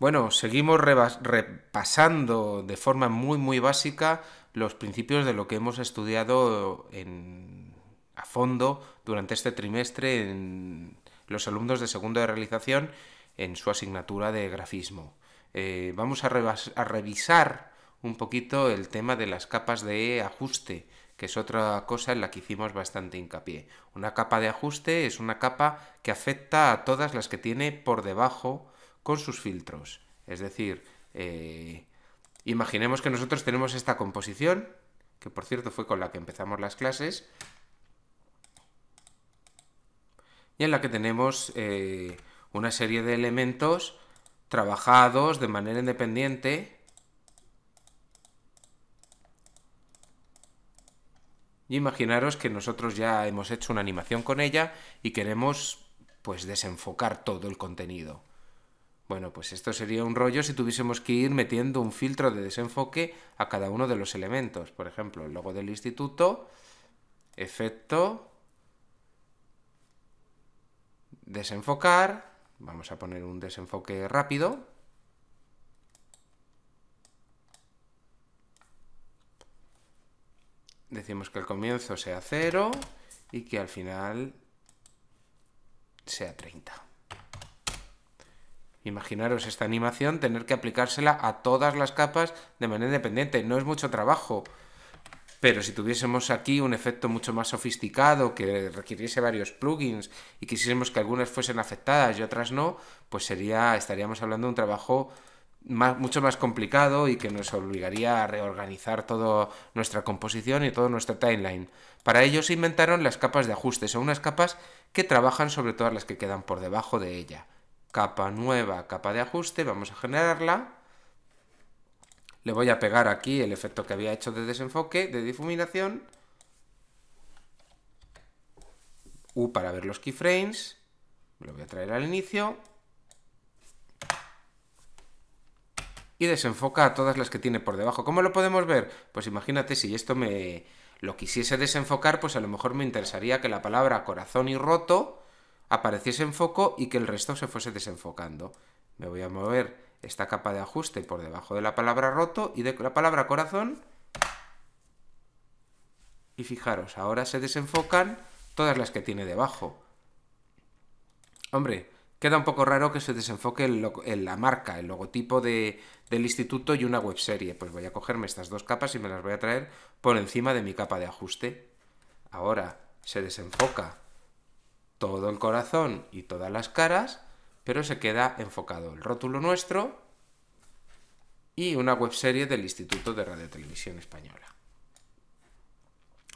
Bueno, seguimos repasando de forma muy muy básica los principios de lo que hemos estudiado a fondo durante este trimestre en los alumnos de segundo de realización en su asignatura de grafismo. Eh, vamos a, a revisar un poquito el tema de las capas de ajuste, que es otra cosa en la que hicimos bastante hincapié. Una capa de ajuste es una capa que afecta a todas las que tiene por debajo con sus filtros. Es decir, eh, imaginemos que nosotros tenemos esta composición, que por cierto fue con la que empezamos las clases, y en la que tenemos eh, una serie de elementos trabajados de manera independiente y imaginaros que nosotros ya hemos hecho una animación con ella y queremos pues desenfocar todo el contenido. Bueno, pues esto sería un rollo si tuviésemos que ir metiendo un filtro de desenfoque a cada uno de los elementos. Por ejemplo, el logo del instituto, efecto, desenfocar, vamos a poner un desenfoque rápido. Decimos que el comienzo sea 0 y que al final sea 30. Imaginaros esta animación, tener que aplicársela a todas las capas de manera independiente. No es mucho trabajo, pero si tuviésemos aquí un efecto mucho más sofisticado que requiriese varios plugins y quisiésemos que algunas fuesen afectadas y otras no, pues sería, estaríamos hablando de un trabajo mucho más complicado y que nos obligaría a reorganizar toda nuestra composición y todo nuestra timeline. Para ello se inventaron las capas de ajustes, son unas capas que trabajan sobre todas las que quedan por debajo de ella capa nueva, capa de ajuste, vamos a generarla. Le voy a pegar aquí el efecto que había hecho de desenfoque, de difuminación. U para ver los keyframes. Lo voy a traer al inicio. Y desenfoca a todas las que tiene por debajo. ¿Cómo lo podemos ver? Pues imagínate si esto me lo quisiese desenfocar, pues a lo mejor me interesaría que la palabra corazón y roto apareciese en foco y que el resto se fuese desenfocando. Me voy a mover esta capa de ajuste por debajo de la palabra roto y de la palabra corazón. Y fijaros, ahora se desenfocan todas las que tiene debajo. Hombre, queda un poco raro que se desenfoque la marca, el logotipo del instituto y una webserie. Pues voy a cogerme estas dos capas y me las voy a traer por encima de mi capa de ajuste. Ahora se desenfoca todo el corazón y todas las caras, pero se queda enfocado el rótulo nuestro y una webserie del Instituto de Radio Televisión Española.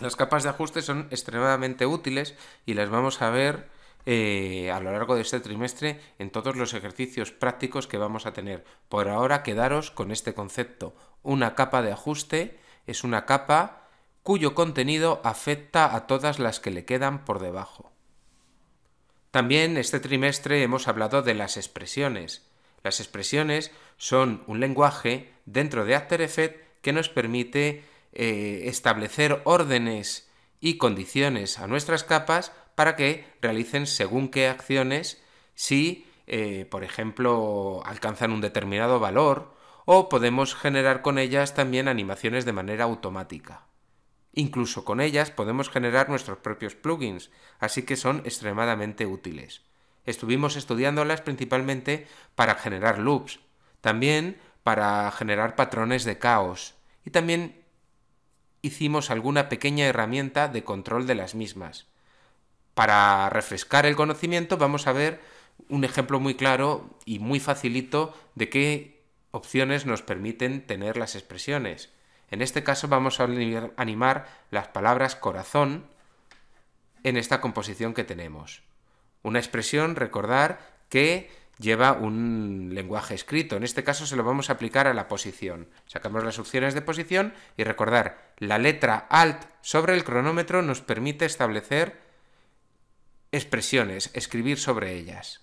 Las capas de ajuste son extremadamente útiles y las vamos a ver eh, a lo largo de este trimestre en todos los ejercicios prácticos que vamos a tener. Por ahora quedaros con este concepto. Una capa de ajuste es una capa cuyo contenido afecta a todas las que le quedan por debajo. También este trimestre hemos hablado de las expresiones. Las expresiones son un lenguaje dentro de After Effects que nos permite eh, establecer órdenes y condiciones a nuestras capas para que realicen según qué acciones si, eh, por ejemplo, alcanzan un determinado valor o podemos generar con ellas también animaciones de manera automática. Incluso con ellas podemos generar nuestros propios plugins, así que son extremadamente útiles. Estuvimos estudiándolas principalmente para generar loops, también para generar patrones de caos y también hicimos alguna pequeña herramienta de control de las mismas. Para refrescar el conocimiento vamos a ver un ejemplo muy claro y muy facilito de qué opciones nos permiten tener las expresiones. En este caso vamos a animar las palabras corazón en esta composición que tenemos. Una expresión, recordar, que lleva un lenguaje escrito. En este caso se lo vamos a aplicar a la posición. Sacamos las opciones de posición y recordar, la letra alt sobre el cronómetro nos permite establecer expresiones, escribir sobre ellas.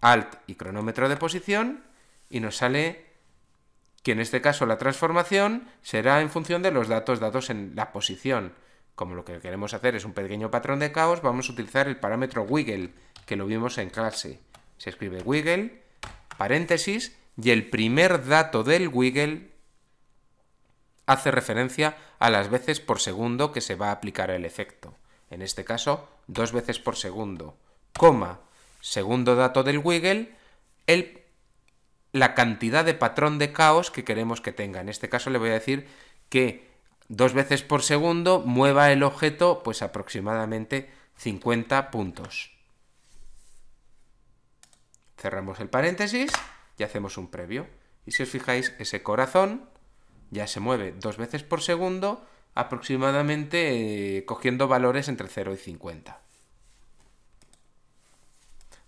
Alt y cronómetro de posición y nos sale que en este caso la transformación será en función de los datos dados en la posición. Como lo que queremos hacer es un pequeño patrón de caos, vamos a utilizar el parámetro wiggle, que lo vimos en clase. Se escribe wiggle, paréntesis, y el primer dato del wiggle hace referencia a las veces por segundo que se va a aplicar el efecto. En este caso, dos veces por segundo, coma, segundo dato del wiggle, el la cantidad de patrón de caos que queremos que tenga. En este caso le voy a decir que dos veces por segundo mueva el objeto pues aproximadamente 50 puntos. Cerramos el paréntesis y hacemos un previo. Y si os fijáis, ese corazón ya se mueve dos veces por segundo aproximadamente eh, cogiendo valores entre 0 y 50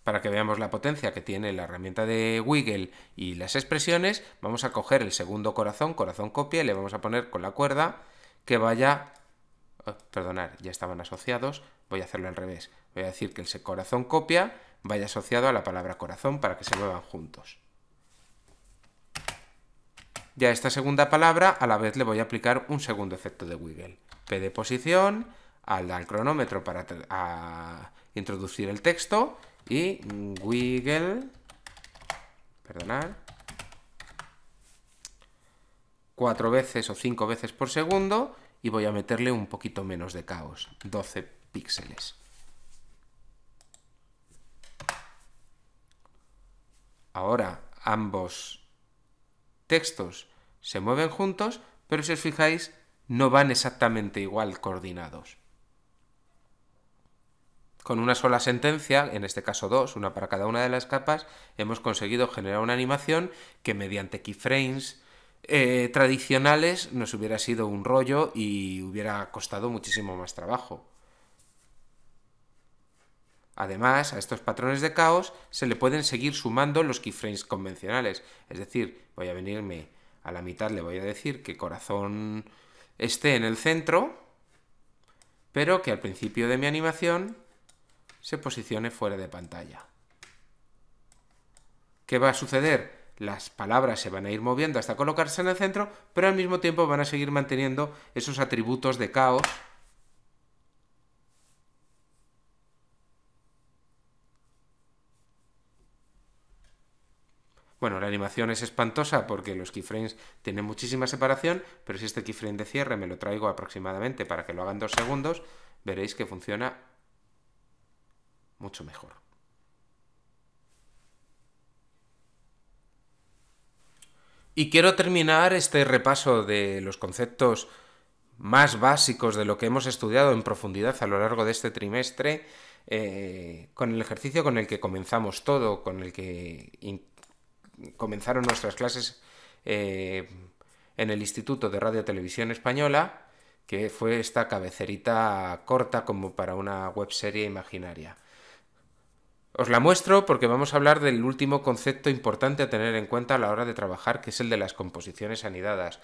para que veamos la potencia que tiene la herramienta de Wiggle y las expresiones, vamos a coger el segundo corazón, corazón copia, y le vamos a poner con la cuerda que vaya... Oh, perdonar, ya estaban asociados, voy a hacerlo al revés. Voy a decir que el corazón copia vaya asociado a la palabra corazón para que se muevan juntos. Ya esta segunda palabra a la vez le voy a aplicar un segundo efecto de Wiggle. P de posición, al, cronómetro para introducir el texto y wiggle, perdonar, cuatro veces o cinco veces por segundo y voy a meterle un poquito menos de caos, 12 píxeles. Ahora ambos textos se mueven juntos, pero si os fijáis no van exactamente igual coordinados. Con una sola sentencia, en este caso dos, una para cada una de las capas, hemos conseguido generar una animación que mediante keyframes eh, tradicionales nos hubiera sido un rollo y hubiera costado muchísimo más trabajo. Además, a estos patrones de caos se le pueden seguir sumando los keyframes convencionales. Es decir, voy a venirme a la mitad, le voy a decir que corazón esté en el centro, pero que al principio de mi animación se posicione fuera de pantalla. ¿Qué va a suceder? Las palabras se van a ir moviendo hasta colocarse en el centro, pero al mismo tiempo van a seguir manteniendo esos atributos de caos Bueno, la animación es espantosa porque los keyframes tienen muchísima separación, pero si este keyframe de cierre me lo traigo aproximadamente para que lo hagan dos segundos, veréis que funciona mucho mejor. Y quiero terminar este repaso de los conceptos más básicos de lo que hemos estudiado en profundidad a lo largo de este trimestre, eh, con el ejercicio con el que comenzamos todo, con el que comenzaron nuestras clases eh, en el Instituto de Radio Televisión Española, que fue esta cabecerita corta como para una webserie imaginaria. Os la muestro porque vamos a hablar del último concepto importante a tener en cuenta a la hora de trabajar, que es el de las composiciones anidadas.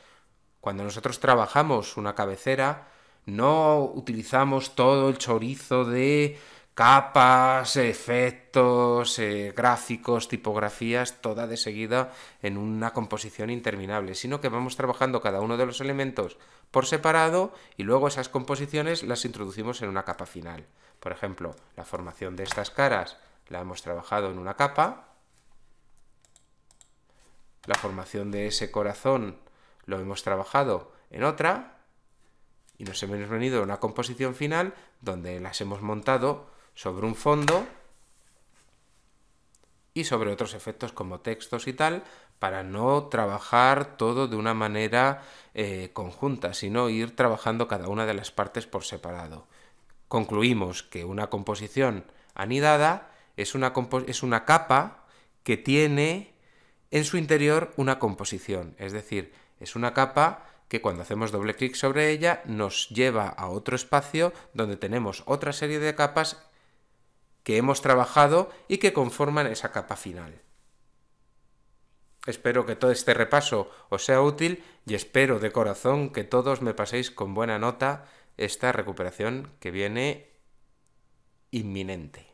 Cuando nosotros trabajamos una cabecera, no utilizamos todo el chorizo de capas, efectos, eh, gráficos, tipografías, toda de seguida en una composición interminable, sino que vamos trabajando cada uno de los elementos por separado y luego esas composiciones las introducimos en una capa final. Por ejemplo, la formación de estas caras la hemos trabajado en una capa. La formación de ese corazón lo hemos trabajado en otra. Y nos hemos venido a una composición final donde las hemos montado sobre un fondo y sobre otros efectos como textos y tal, para no trabajar todo de una manera eh, conjunta, sino ir trabajando cada una de las partes por separado. Concluimos que una composición anidada es una, es una capa que tiene en su interior una composición, es decir, es una capa que cuando hacemos doble clic sobre ella nos lleva a otro espacio donde tenemos otra serie de capas que hemos trabajado y que conforman esa capa final. Espero que todo este repaso os sea útil y espero de corazón que todos me paséis con buena nota esta recuperación que viene inminente.